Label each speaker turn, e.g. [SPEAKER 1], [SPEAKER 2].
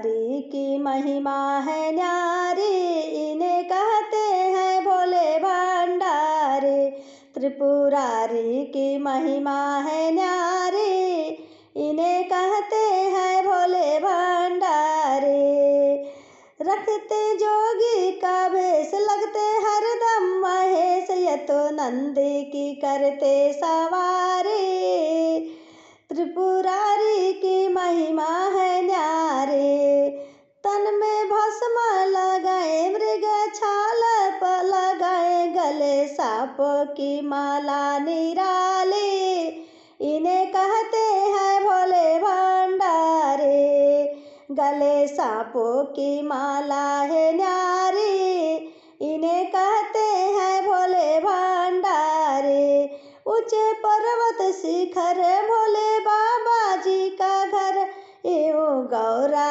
[SPEAKER 1] हरि की महिमा है न्यारी इन्हें कहते हैं भोले भंडारे त्रिपुरारी की महिमा है न्यारी इन्हें कहते हैं भोले भंडारे रखते जोगी का भेष लगते हरदम महेश ये तो नंदी की करते सवारी त्रिपुरारी की महिमा है में भस्म लगाए मृग छाल लगाए गले साप की माला निराले इन्हें कहते हैं भोले भंडारे गले साप की माला है न्यारी इन्हें कहते हैं भोले भंडारे ऊंचे पर्वत शिखर भोले बाबा जी का घर ए गौरा